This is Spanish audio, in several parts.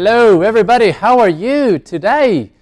Hello, everybody. How are you today?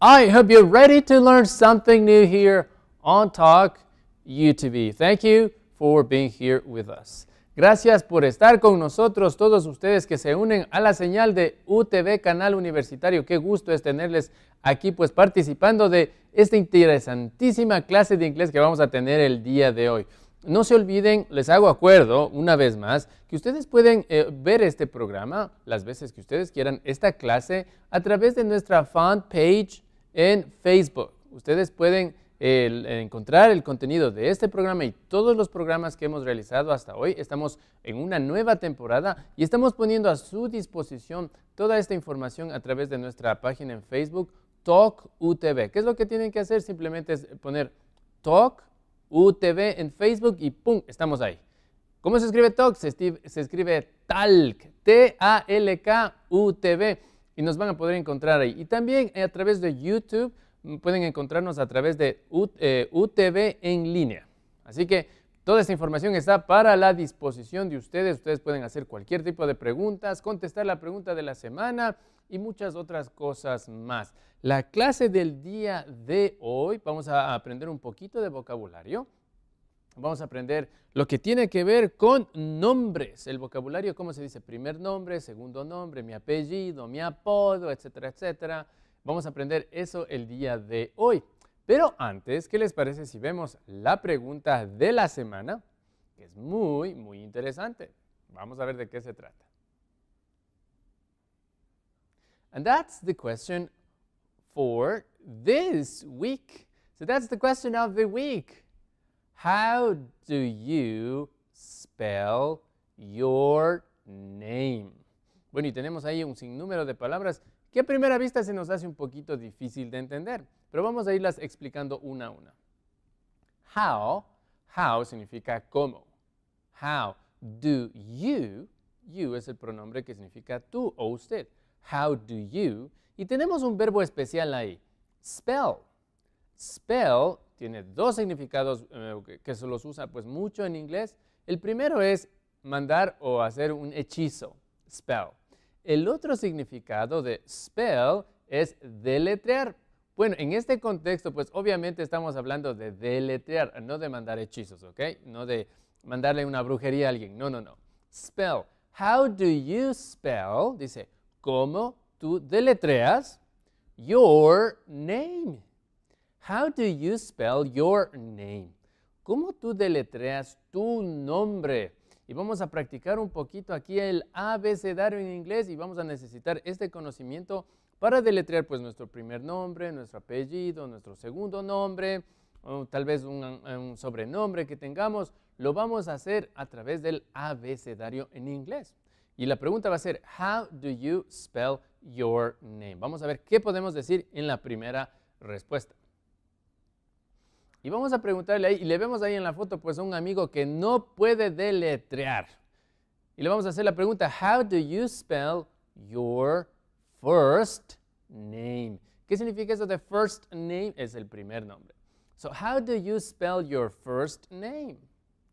I hope you're ready to learn something new here on Talk UTV. Thank you for being here with us. Gracias por estar con nosotros, todos ustedes que se unen a la señal de UTV Canal Universitario. Qué gusto es tenerles aquí, pues participando de esta interesantísima clase de inglés que vamos a tener el día de hoy. No se olviden, les hago acuerdo una vez más, que ustedes pueden eh, ver este programa las veces que ustedes quieran, esta clase, a través de nuestra fan page en Facebook. Ustedes pueden encontrar el contenido de este programa y todos los programas que hemos realizado hasta hoy. Estamos en una nueva temporada y estamos poniendo a su disposición toda esta información a través de nuestra página en Facebook, Talk UTV. ¿Qué es lo que tienen que hacer? Simplemente es poner Talk UTV en Facebook y ¡pum! Estamos ahí. ¿Cómo se escribe Talk? Se, escribe Talk, T-A-L-K-U-T-V y nos van a poder encontrar ahí. Y también eh, a través de YouTube mm, pueden encontrarnos a través de UTV eh, en línea. Así que toda esta información está para la disposición de ustedes. Ustedes pueden hacer cualquier tipo de preguntas, contestar la pregunta de la semana y muchas otras cosas más. La clase del día de hoy, vamos a aprender un poquito de vocabulario. Vamos a aprender lo que tiene que ver con nombres, el vocabulario, cómo se dice primer nombre, segundo nombre, mi apellido, mi apodo, etcétera, etcétera. Vamos a aprender eso el día de hoy. Pero antes, ¿qué les parece si vemos la pregunta de la semana? Que es muy, muy interesante. Vamos a ver de qué se trata. And that's the question for this week. So that's the question of the week. How do you spell your name? Bueno, y tenemos ahí un sinnúmero de palabras que a primera vista se nos hace un poquito difícil de entender, pero vamos a irlas explicando una a una. How, how significa cómo. How do you, you es el pronombre que significa tú o usted how do you, y tenemos un verbo especial ahí, spell. Spell tiene dos significados eh, que se los usa pues mucho en inglés. El primero es mandar o hacer un hechizo, spell. El otro significado de spell es deletrear. Bueno, en este contexto, pues obviamente estamos hablando de deletrear, no de mandar hechizos, ¿ok? No de mandarle una brujería a alguien, no, no, no. Spell. How do you spell? Dice, ¿Cómo tú deletreas your name? How do you spell your name? ¿Cómo tú deletreas tu nombre? Y vamos a practicar un poquito aquí el abecedario en inglés y vamos a necesitar este conocimiento para deletrear pues nuestro primer nombre, nuestro apellido, nuestro segundo nombre, tal vez un, un sobrenombre que tengamos. Lo vamos a hacer a través del abecedario en inglés. Y la pregunta va a ser, how do you spell your name? Vamos a ver qué podemos decir en la primera respuesta. Y vamos a preguntarle ahí, y le vemos ahí en la foto pues un amigo que no puede deletrear. Y le vamos a hacer la pregunta, how do you spell your first name? ¿Qué significa eso de first name? Es el primer nombre. So, how do you spell your first name?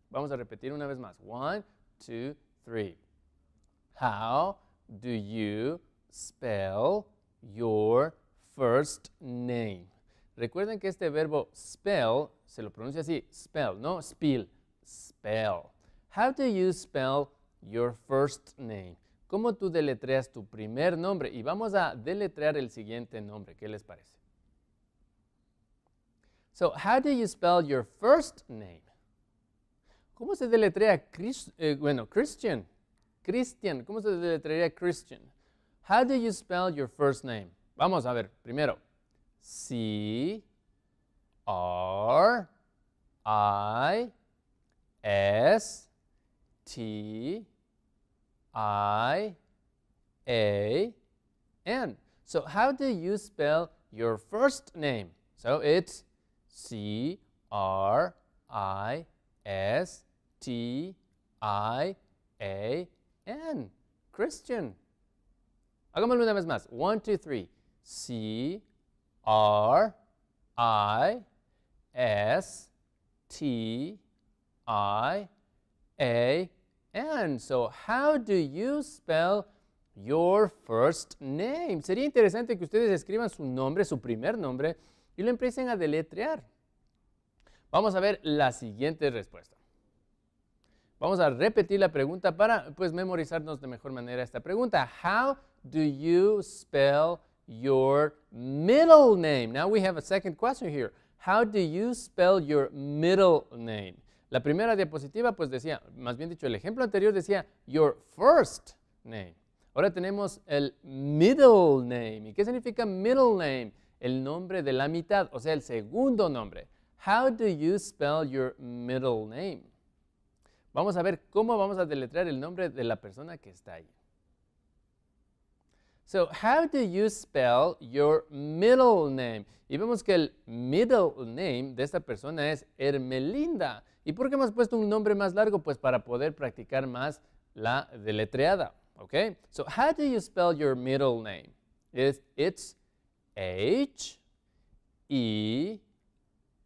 Vamos a repetir una vez más. One, two, three. How do you spell your first name? Recuerden que este verbo spell se lo pronuncia así, spell, no spill, spell. How do you spell your first name? ¿Cómo tú deletreas tu primer nombre? Y vamos a deletrear el siguiente nombre. ¿Qué les parece? So, how do you spell your first name? ¿Cómo se deletrea Chris, eh, bueno, Christian? Christian, ¿cómo se deletrearía Christian? How do you spell your first name? Vamos a ver, primero. C R I S T I A N. So how do you spell your first name? So it's C R I S T I A N. N, Christian. Hagámoslo una vez más. One, two, three. C, R, I, S, T, I, A, N. So, how do you spell your first name? Sería interesante que ustedes escriban su nombre, su primer nombre, y lo empiecen a deletrear. Vamos a ver la siguiente respuesta. Vamos a repetir la pregunta para pues, memorizarnos de mejor manera esta pregunta. How do you spell your middle name? Now we have a second question here. How do you spell your middle name? La primera diapositiva pues decía, más bien dicho, el ejemplo anterior decía your first name. Ahora tenemos el middle name. ¿Y qué significa middle name? El nombre de la mitad, o sea, el segundo nombre. How do you spell your middle name? Vamos a ver cómo vamos a deletrear el nombre de la persona que está ahí. So, how do you spell your middle name? Y vemos que el middle name de esta persona es Hermelinda. ¿Y por qué hemos puesto un nombre más largo? Pues para poder practicar más la deletreada. ¿Ok? So, how do you spell your middle name? It's, H E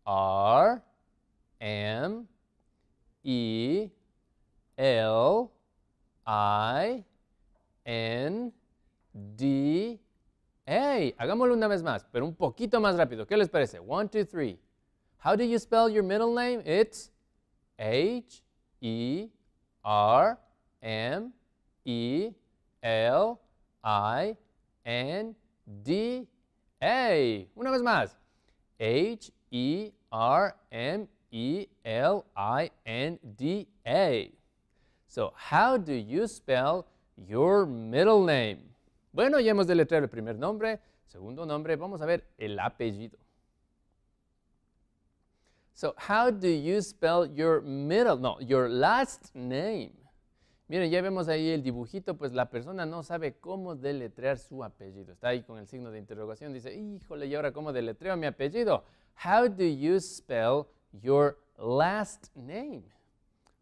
R M E L I N D A. Hagámoslo una vez más, pero un poquito más rápido. ¿Qué les parece? One, two, three. How do you spell your middle name? It's H E R M E L I N D A. Una vez más. H E R M E L I N D A. So, how do you spell your middle name? Bueno, ya hemos deletreado el primer nombre, segundo nombre, vamos a ver el apellido. So, how do you spell your middle, no, your last name? Miren, ya vemos ahí el dibujito, pues la persona no sabe cómo deletrear su apellido. Está ahí con el signo de interrogación, dice, híjole, ¿y ahora cómo deletreo mi apellido? How do you spell your last name?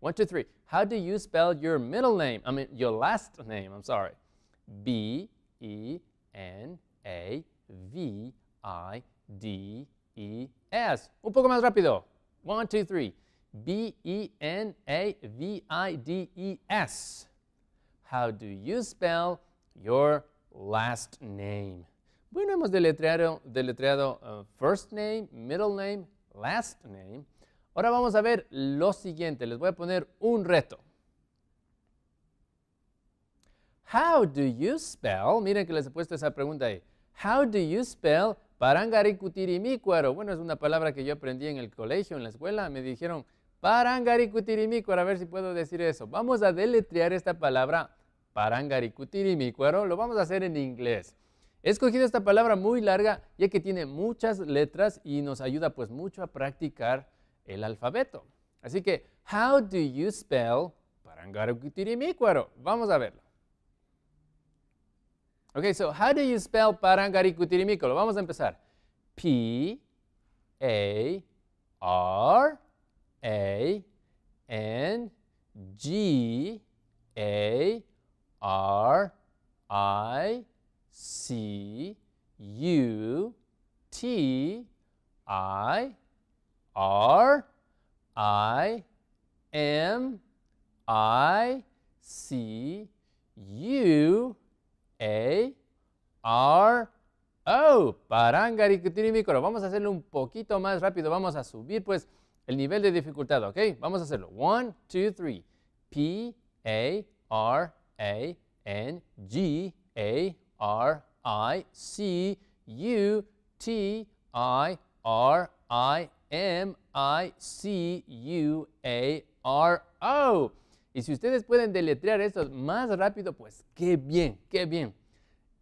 One, two, three. How do you spell your middle name? I mean, your last name, I'm sorry. B E N A V I D E S. Un poco más rápido. One, two, three. B E N A V I D E S. How do you spell your last name? Bueno, hemos deletreado, deletreado uh, first name, middle name, last name. Ahora vamos a ver lo siguiente. Les voy a poner un reto. How do you spell? Miren que les he puesto esa pregunta ahí. How do you spell parangaricutirimícuaro? Bueno, es una palabra que yo aprendí en el colegio, en la escuela. Me dijeron parangaricutirimícuaro. A ver si puedo decir eso. Vamos a deletrear esta palabra parangaricutirimícuaro. Lo vamos a hacer en inglés. He escogido esta palabra muy larga ya que tiene muchas letras y nos ayuda pues mucho a practicar el alfabeto. Así que, how do you spell Parangaricutirimícuaro? Vamos a verlo. Ok, so how do you spell Parangaricutirimícuaro? Vamos a empezar. P A R A N G A R I C U T I R, I, M, I, C, U, A, R, O. coro. Vamos a hacerlo un poquito más rápido. Vamos a subir, pues, el nivel de dificultad, ¿ok? Vamos a hacerlo. One, 2, 3. P, A, R, A, N, G, A, R, I, C, U, T, I, R, I, M I C U A R O. Y si ustedes pueden deletrear esto más rápido, pues qué bien, qué bien.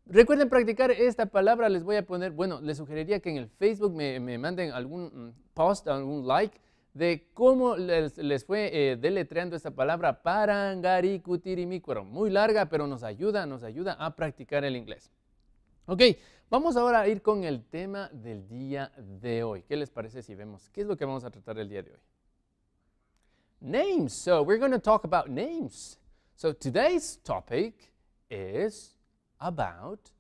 Recuerden practicar esta palabra, les voy a poner, bueno, les sugeriría que en el Facebook me, manden algún mm, post, algún like de cómo les, fue eh, deletreando esta palabra parangaricutirimícuaro. Muy larga, pero nos ayuda, nos ayuda a practicar el inglés. Ok, Vamos ahora a ir con el tema del día de hoy. ¿Qué les parece si vemos qué es lo que vamos a tratar el día de hoy? Names. So we're going to talk about names. So today's topic is about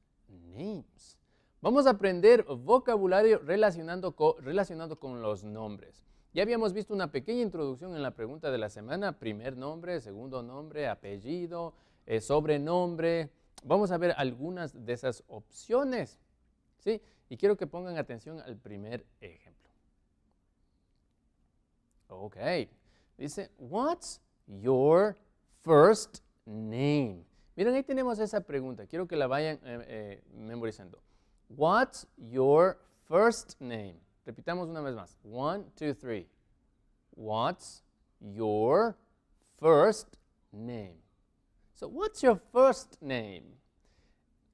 names. Vamos a aprender vocabulario relacionando relacionado con los nombres. Ya habíamos visto una pequeña introducción en la pregunta de la semana, primer nombre, segundo nombre, apellido, eh, sobrenombre. Vamos a ver algunas de esas opciones. ¿sí? Y quiero que pongan atención al primer ejemplo. Ok, dice, what's your first name? Miren, ahí tenemos esa pregunta, quiero que la vayan eh, eh, memorizando. What's your first name? Repitamos una vez más. One, two, three. What's your first name? So, what's your first name?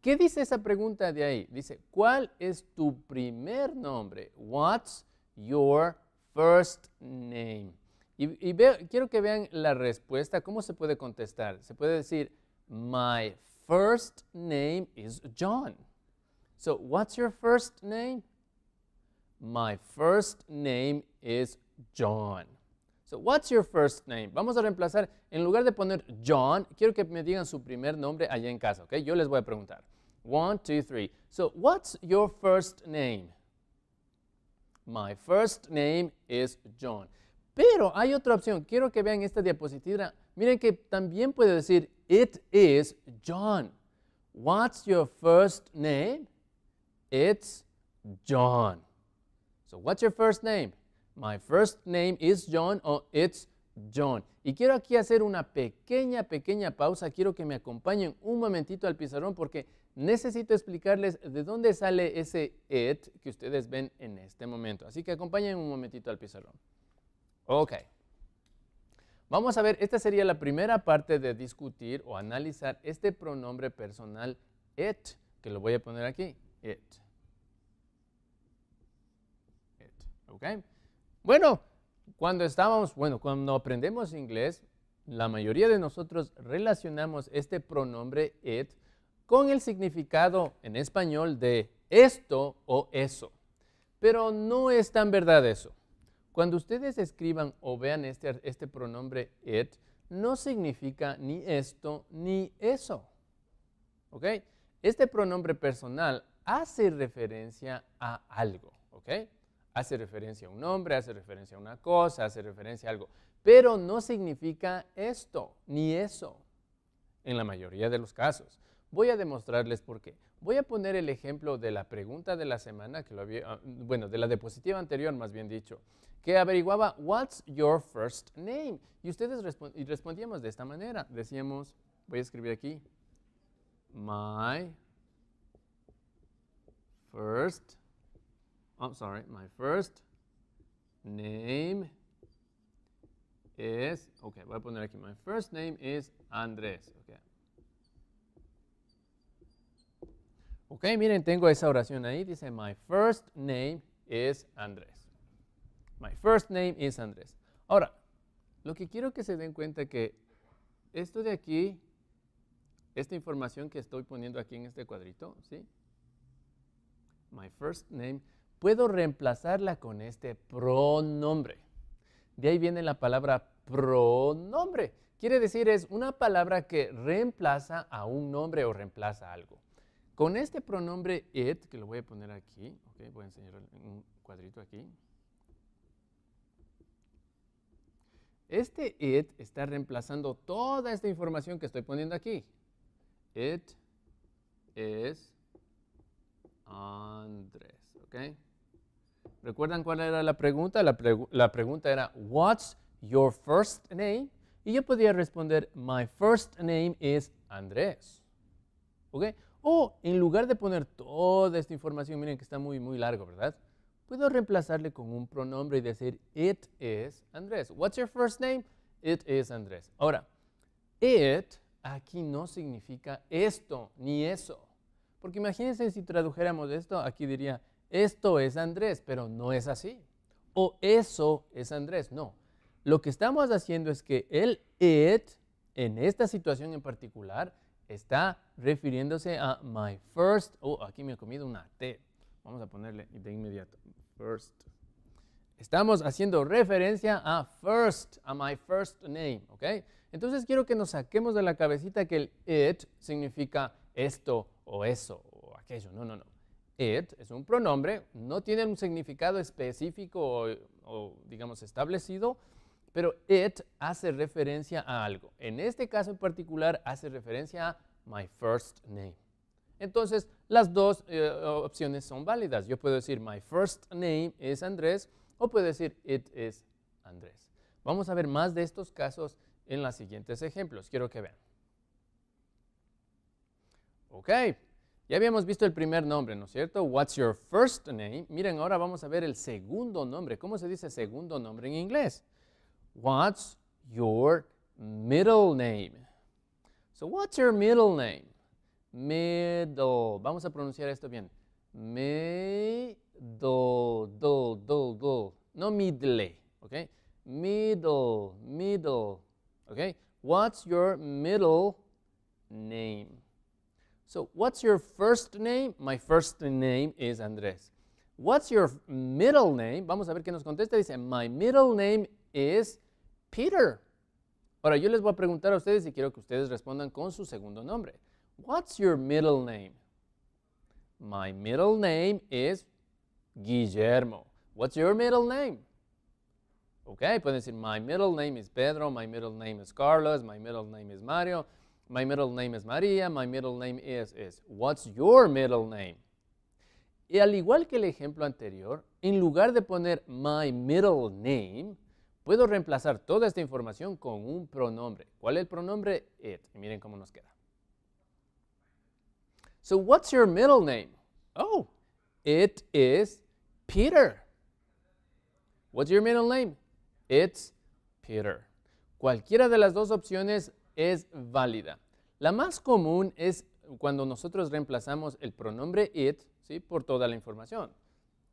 ¿Qué dice esa pregunta de ahí? Dice, ¿cuál es tu primer nombre? What's your first name? Y, quiero que vean la respuesta, cómo se puede contestar. Se puede decir, my first name is John. So, what's your first name? My first name is John. So, what's your first name? Vamos a reemplazar, en lugar de poner John, quiero que me digan su primer nombre allá en casa, ¿ok? Yo les voy a preguntar. One, two, three. So, what's your first name? My first name is John. Pero hay otra opción. Quiero que vean esta diapositiva. Miren que también puede decir, it is John. What's your first name? It's John. So, what's your first name? My first name is John o it's John. Y quiero aquí hacer una pequeña, pequeña pausa. Quiero que me acompañen un momentito al pizarrón porque necesito explicarles de dónde sale ese it que ustedes ven en este momento. Así que acompañen un momentito al pizarrón. Ok. Vamos a ver, esta sería la primera parte de discutir o analizar este pronombre personal it, que lo voy a poner aquí, it. It, ¿ok? Bueno, cuando estábamos, cuando aprendemos inglés, la mayoría de nosotros relacionamos este pronombre it con el significado en español de esto o eso. Pero no es tan verdad eso. Cuando ustedes escriban o vean este, este pronombre it, no significa ni esto ni eso. Este pronombre personal hace referencia a algo. ¿Ok? hace referencia a un nombre, hace referencia a una cosa, hace referencia a algo. Pero no significa esto ni eso en la mayoría de los casos. Voy a demostrarles por qué. Voy a poner el ejemplo de la pregunta de la semana, que lo había, ah, bueno, de la diapositiva anterior más bien dicho, que averiguaba, what's your first name? Y ustedes y respondíamos de esta manera. Decíamos, voy a escribir aquí, my first name I'm oh, sorry, my first name is, ok, voy a poner aquí, my first name is Andrés. Okay. ok, miren, tengo esa oración ahí, dice, my first name is Andrés. My first name is Andrés. Ahora, lo que quiero que se den cuenta que esto de aquí, esta información que estoy poniendo aquí en este cuadrito, ¿sí? My first name puedo reemplazarla con este pronombre. De ahí viene la palabra pronombre. Quiere decir, es una palabra que reemplaza a un nombre o reemplaza algo. Con este pronombre it, que lo voy a poner aquí, voy a enseñar un cuadrito aquí. Este it está reemplazando toda esta información que estoy poniendo aquí. It is Andrés, ¿ok? ¿Recuerdan cuál era la pregunta? La, pregunta era, what's your first name? Y yo podía responder, my first name is Andrés. ¿Ok? O en lugar de poner toda esta información, miren que está muy, muy largo, ¿verdad? Puedo reemplazarle con un pronombre y decir, it is Andrés. What's your first name? It is Andrés. Ahora, it aquí no significa esto ni eso. Porque imagínense si tradujéramos esto, aquí diría, esto es Andrés, pero no es así. O eso es Andrés, no. Lo que estamos haciendo es que el it, en esta situación en particular, está refiriéndose a my first, oh, aquí me he comido una T, vamos a ponerle de inmediato, first. Estamos haciendo referencia a first, a my first name, ¿ok? Entonces quiero que nos saquemos de la cabecita que el it significa esto o eso o aquello, no, no, no. It es un pronombre, no tiene un significado específico o, digamos establecido, pero it hace referencia a algo. En este caso en particular hace referencia a my first name. Entonces, las dos eh, opciones son válidas. Yo puedo decir my first name es Andrés o puedo decir it is Andrés. Vamos a ver más de estos casos en los siguientes ejemplos. Quiero que vean. Ok. Ya habíamos visto el primer nombre, ¿no es cierto? What's your first name? Miren, ahora vamos a ver el segundo nombre. ¿Cómo se dice segundo nombre en inglés? What's your middle name? So, what's your middle name? Middle. Vamos a pronunciar esto bien. Middle, No middle, ¿ok? Middle, middle, ¿ok? What's your middle name? So what's your first name? My first name is Andrés. What's your middle name? Vamos a ver qué nos contesta. Dice, my middle name is Peter. Ahora, yo les voy a preguntar a ustedes y quiero que ustedes respondan con su segundo nombre. What's your middle name? My middle name is Guillermo. What's your middle name? Ok, pueden decir, my middle name is Pedro, my middle name is Carlos, my middle name is Mario. My middle name is María, my middle name is, is. What's your middle name? Y al igual que el ejemplo anterior, en lugar de poner my middle name, puedo reemplazar toda esta información con un pronombre. ¿Cuál es el pronombre? It. miren cómo nos queda. So, what's your middle name? Oh, it is Peter. What's your middle name? It's Peter. Cualquiera de las dos opciones es válida. La más común es cuando nosotros reemplazamos el pronombre it ¿sí? por toda la información.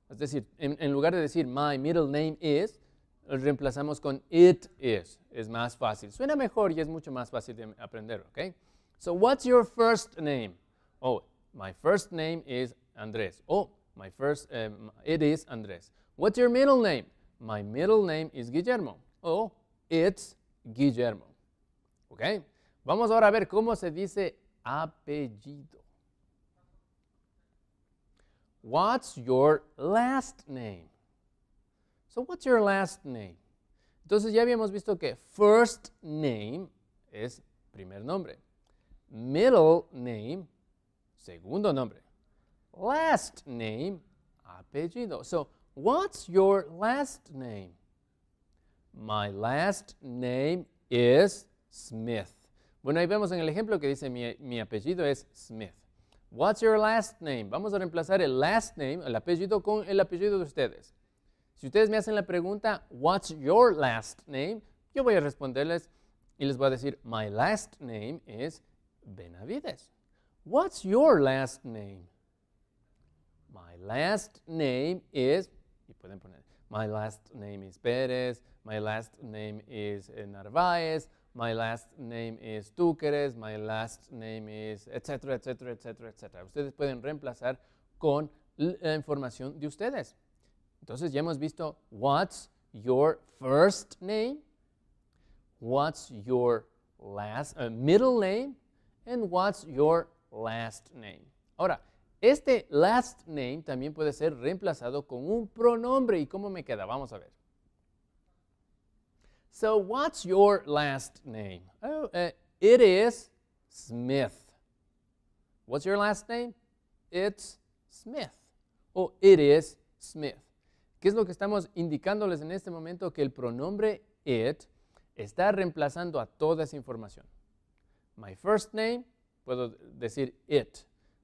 Es decir, en, lugar de decir my middle name is, reemplazamos con it is. Es más fácil. Suena mejor y es mucho más fácil de aprender, okay So, what's your first name? Oh, my first name is Andrés. Oh, my first, eh, it is Andrés. What's your middle name? My middle name is Guillermo. Oh, it's Guillermo. Okay, Vamos ahora a ver cómo se dice apellido. What's your last name? So, what's your last name? Entonces ya habíamos visto que first name es primer nombre. Middle name, segundo nombre. Last name, apellido. So, what's your last name? My last name is Smith. Bueno, ahí vemos en el ejemplo que dice mi, apellido es Smith. What's your last name? Vamos a reemplazar el last name, el apellido, con el apellido de ustedes. Si ustedes me hacen la pregunta, What's your last name? Yo voy a responderles y les voy a decir, My last name is Benavides. What's your last name? My last name is, y pueden poner, My last name is Pérez, My last name is eh, Narváez, my last name is tú my last name is, etcétera, etcétera, etcétera, etcétera. Ustedes pueden reemplazar con la información de ustedes. Entonces ya hemos visto what's your first name, what's your last, eh, middle name, and what's your last name. Ahora, este last name también puede ser reemplazado con un pronombre. ¿Y cómo me queda? Vamos a ver. So what's your last name? Oh, uh, it is Smith. What's your last name? It's Smith. oh, it is Smith. ¿Qué es lo que estamos indicándoles en este momento? Que el pronombre it está reemplazando a toda esa información. My first name, puedo decir it.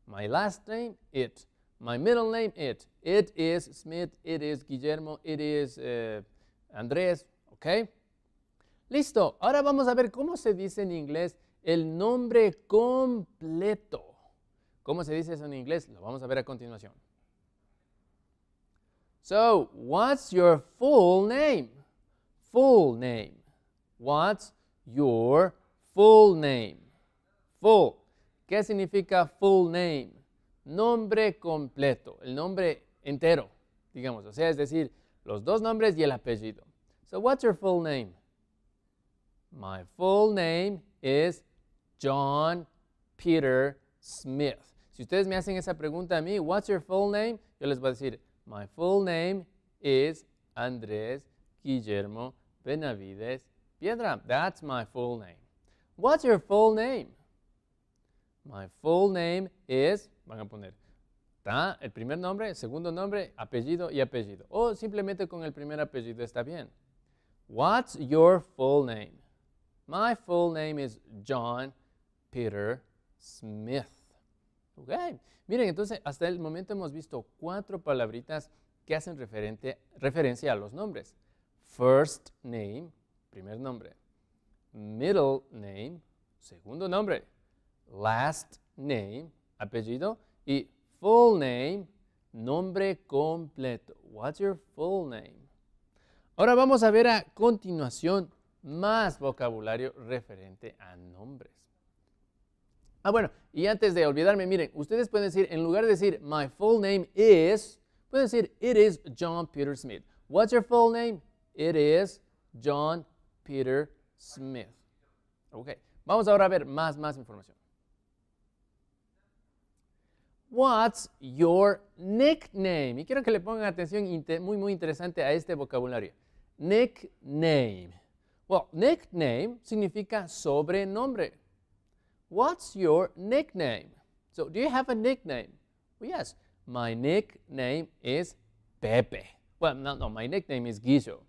My last name, it. My middle name, it. It is Smith, it is Guillermo, it is uh, Andrés, Okay. Listo, ahora vamos a ver cómo se dice en inglés el nombre completo. ¿Cómo se dice eso en inglés? Lo vamos a ver a continuación. So, what's your full name? Full name. What's your full name? Full. ¿Qué significa full name? Nombre completo, el nombre entero, digamos. O sea, es decir, los dos nombres y el apellido. So, what's your full name? My full name is John Peter Smith. Si ustedes me hacen esa pregunta a mí, what's your full name? Yo les voy a decir, my full name is Andrés Guillermo Benavides Piedra. That's my full name. What's your full name? My full name is, van a poner, está el primer nombre, segundo nombre, apellido y apellido. O simplemente con el primer apellido está bien. What's your full name? My full name is John Peter Smith. Okay. miren, entonces hasta el momento hemos visto cuatro palabritas que hacen referencia a los nombres. First name, primer nombre. Middle name, segundo nombre. Last name, apellido. Y full name, nombre completo. What's your full name? Ahora vamos a ver a continuación más vocabulario referente a nombres. Ah, bueno, y antes de olvidarme, miren, ustedes pueden decir, en lugar de decir my full name is, pueden decir it is John Peter Smith. What's your full name? It is John Peter Smith. Ok, vamos ahora a ver más, más información. What's your nickname? Y quiero que le pongan atención muy, muy interesante a este vocabulario. Nickname. Well, nickname significa sobrenombre. What's your nickname? So, do you have a nickname? Well, yes, my nickname is Pepe. Well, no, no, my nickname is Guillo.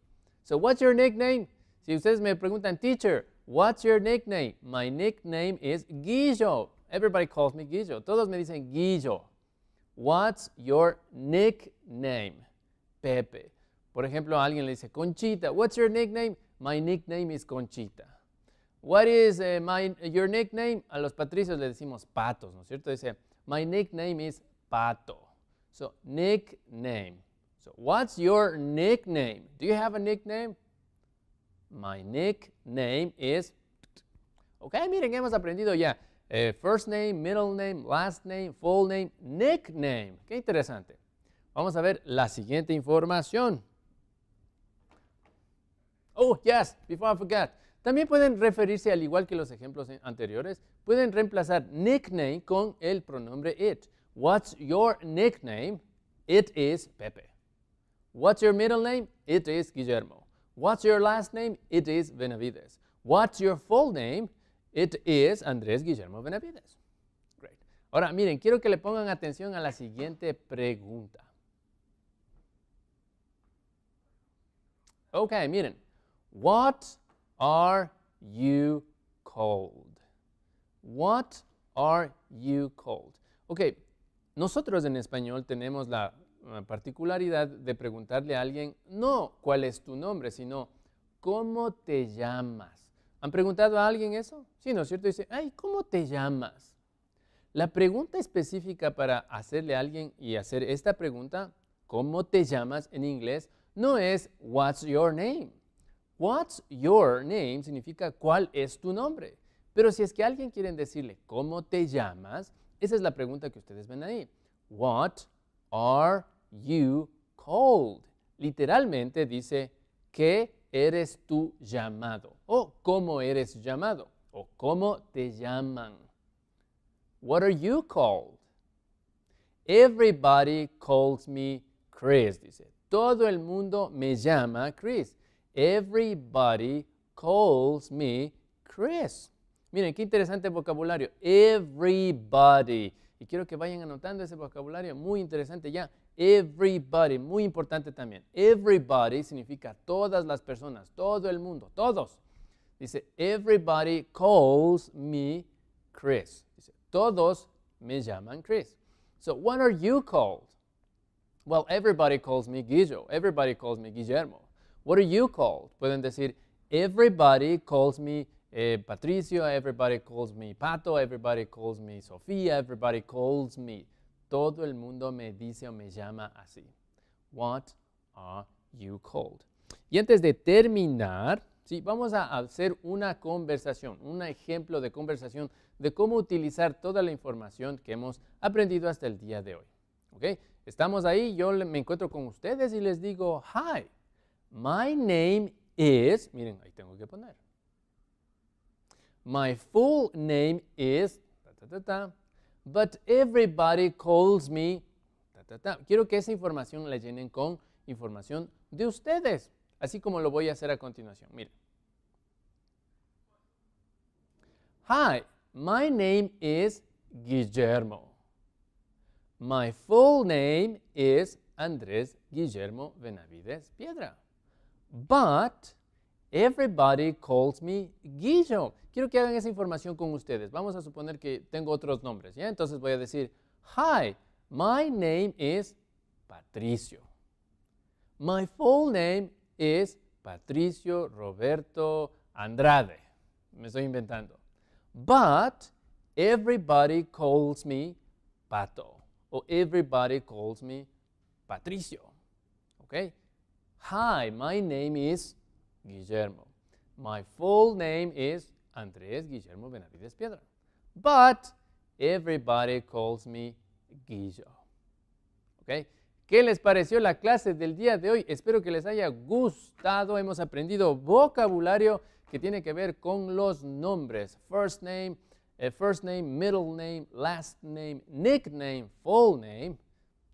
So, what's your nickname? Si ustedes me preguntan, teacher, what's your nickname? My nickname is Guillo. Everybody calls me Guillo. Todos me dicen Guillo. What's your nickname? Pepe. Por ejemplo, alguien le dice, Conchita, what's your nickname? My nickname is Conchita. What is eh, my, your nickname? A los patricios le decimos patos, ¿no es cierto? Dice, my nickname is pato. So, nickname. So, what's your nickname? Do you have a nickname? My nickname is... Ok, miren, hemos aprendido ya. Eh, first name, middle name, last name, full name, nickname. Qué interesante. Vamos a ver la siguiente información. Oh, yes, before I forget. También pueden referirse, al igual que los ejemplos anteriores, pueden reemplazar nickname con el pronombre it. What's your nickname? It is Pepe. What's your middle name? It is Guillermo. What's your last name? It is Benavides. What's your full name? It is Andrés Guillermo Benavides. Great. Ahora, miren, quiero que le pongan atención a la siguiente pregunta. Ok, miren. What are you called? What are you called? Ok, nosotros en español tenemos la particularidad de preguntarle a alguien no cuál es tu nombre, sino cómo te llamas. ¿Han preguntado a alguien eso? Sí, ¿no es cierto? Dice, ay, ¿cómo te llamas? La pregunta específica para hacerle a alguien y hacer esta pregunta, ¿cómo te llamas en inglés? No es, what's your name? What's your name significa cuál es tu nombre. Pero si es que alguien quiere decirle cómo te llamas, esa es la pregunta que ustedes ven ahí. What are you called? Literalmente dice, ¿qué eres tú llamado? O ¿cómo eres llamado? O ¿cómo te llaman? What are you called? Everybody calls me Chris, dice. Todo el mundo me llama Chris. Everybody calls me Chris. Miren, qué interesante vocabulario. Everybody. Y quiero que vayan anotando ese vocabulario, muy interesante ya. Everybody, muy importante también. Everybody significa todas las personas, todo el mundo, todos. Dice, everybody calls me Chris. Dice, todos me llaman Chris. So, what are you called? Well, everybody calls me Guillo. Everybody calls me Guillermo. What are you called? Pueden decir, everybody calls me eh, Patricio, everybody calls me Pato, everybody calls me Sofía, everybody calls me. Todo el mundo me dice o me llama así. What are you called? Y antes de terminar, ¿sí? vamos a hacer una conversación, un ejemplo de conversación de cómo utilizar toda la información que hemos aprendido hasta el día de hoy. ¿Okay? Estamos ahí, yo me encuentro con ustedes y les digo, hi. My name is, miren, ahí tengo que poner. My full name is, but everybody calls me, Quiero que esa información la llenen con información de ustedes, así como lo voy a hacer a continuación. Miren. Hi, my name is Guillermo. My full name is Andrés Guillermo Benavides Piedra. but everybody calls me Guillo. Quiero que hagan esa información con ustedes. Vamos a suponer que tengo otros nombres, ¿ya? Entonces voy a decir, hi, my name is Patricio. My full name is Patricio Roberto Andrade. Me estoy inventando. But everybody calls me Pato. O everybody calls me Patricio. Okay? Hi, my name is Guillermo. My full name is Andrés Guillermo Benavides Piedra. But everybody calls me Guillo. Okay? ¿Qué les pareció la clase del día de hoy? Espero que les haya gustado. Hemos aprendido vocabulario que tiene que ver con los nombres. First name, eh, first name, middle name, last name, nickname, full name.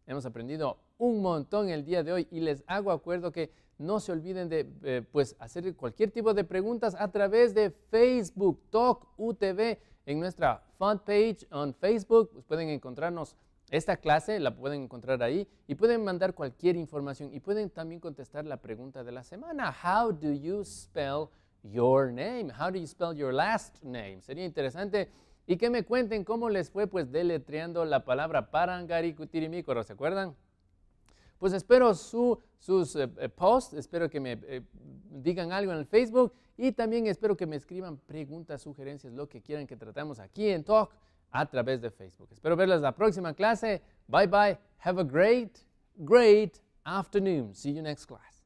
Hemos aprendido un montón el día de hoy y les hago acuerdo que no se olviden de eh, pues hacer cualquier tipo de preguntas a través de Facebook Talk UTV en nuestra page en Facebook. Pues pueden encontrarnos esta clase, la pueden encontrar ahí y pueden mandar cualquier información y pueden también contestar la pregunta de la semana. How do you spell your name? How do you spell your last name? Sería interesante y que me cuenten cómo les fue pues deletreando la palabra Parangaricutirimícoro, ¿se acuerdan? Pues espero sus eh, eh, posts, espero que me eh, digan algo en el Facebook y también espero que me escriban preguntas, sugerencias, lo que quieran que tratemos aquí en Talk a través de Facebook. Espero verlas la próxima clase. Bye bye. Have a great, great afternoon. See you next class.